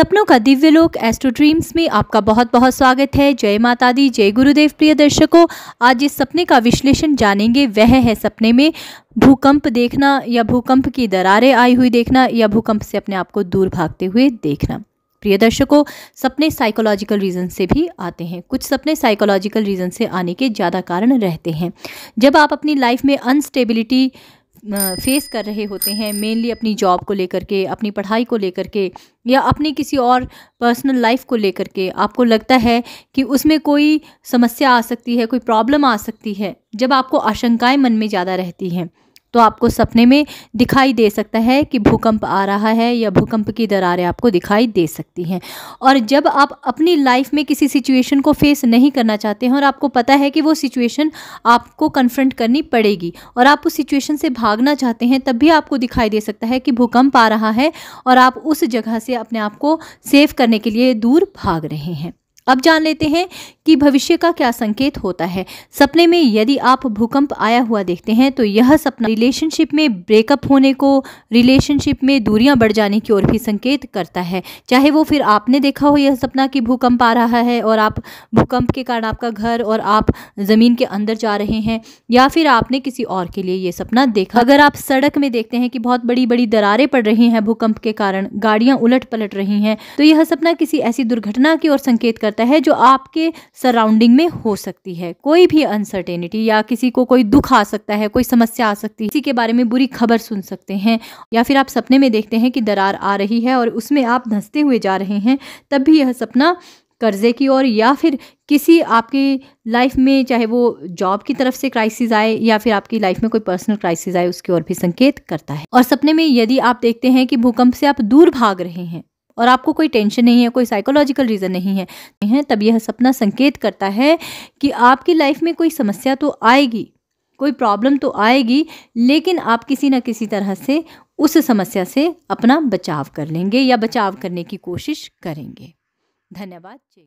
सपनों का दिव्य लोक एस्ट्रो ड्रीम्स में आपका बहुत बहुत स्वागत है जय माता दी जय गुरुदेव प्रिय दर्शकों आज इस सपने का विश्लेषण जानेंगे वह है सपने में भूकंप देखना या भूकंप की दरारें आई हुई देखना या भूकंप से अपने आप को दूर भागते हुए देखना प्रिय दर्शकों सपने साइकोलॉजिकल रीज़न से भी आते हैं कुछ सपने साइकोलॉजिकल रीज़न से आने के ज़्यादा कारण रहते हैं जब आप अपनी लाइफ में अनस्टेबिलिटी फेस कर रहे होते हैं मेनली अपनी जॉब को लेकर के अपनी पढ़ाई को लेकर के या अपनी किसी और पर्सनल लाइफ को लेकर के आपको लगता है कि उसमें कोई समस्या आ सकती है कोई प्रॉब्लम आ सकती है जब आपको आशंकाएं मन में ज़्यादा रहती हैं तो आपको सपने में दिखाई दे सकता है कि भूकंप आ रहा है या भूकंप की दरारें आपको दिखाई दे सकती हैं और जब आप अपनी लाइफ में किसी सिचुएशन को फेस नहीं करना चाहते हैं और आपको पता है कि वो सिचुएशन आपको कन्फ्रंट करनी पड़ेगी और आप उस सिचुएशन से भागना चाहते हैं तब भी आपको दिखाई दे सकता है कि भूकंप आ रहा है और आप उस जगह से अपने आप को सेव करने के लिए दूर भाग रहे हैं अब जान लेते हैं कि भविष्य का क्या संकेत होता है सपने में यदि आप भूकंप आया हुआ देखते हैं तो यह सपना रिलेशनशिप में ब्रेकअप होने को रिलेशनशिप में दूरियां बढ़ जाने की ओर भी संकेत करता है चाहे वो फिर आपने देखा हो यह सपना कि भूकंप आ रहा है और आप भूकंप के कारण आपका घर और आप ज़मीन के अंदर जा रहे हैं या फिर आपने किसी और के लिए यह सपना देखा अगर आप सड़क में देखते हैं कि बहुत बड़ी बड़ी दरारें पड़ रही हैं भूकंप के कारण गाड़ियां उलट पलट रही हैं तो यह सपना किसी ऐसी दुर्घटना की ओर संकेत करता सकता है जो आपके सराउंडिंग में हो सकती है कोई भी अनसर्टेनिटी या किसी को कोई दुख आ सकता है कोई समस्या आ सकती है किसी के बारे में बुरी खबर सुन सकते हैं या फिर आप सपने में देखते हैं कि दरार आ रही है और उसमें आप धंसते हुए जा रहे हैं तब भी यह सपना कर्जे की ओर या फिर किसी आपकी लाइफ में चाहे वो जॉब की तरफ से क्राइसिस आए या फिर आपकी लाइफ में कोई पर्सनल क्राइसिस आए उसकी ओर भी संकेत करता है और सपने में यदि आप देखते हैं कि भूकंप से आप दूर भाग रहे हैं और आपको कोई टेंशन नहीं है कोई साइकोलॉजिकल रीज़न नहीं है तब यह सपना संकेत करता है कि आपकी लाइफ में कोई समस्या तो आएगी कोई प्रॉब्लम तो आएगी लेकिन आप किसी न किसी तरह से उस समस्या से अपना बचाव कर लेंगे या बचाव करने की कोशिश करेंगे धन्यवाद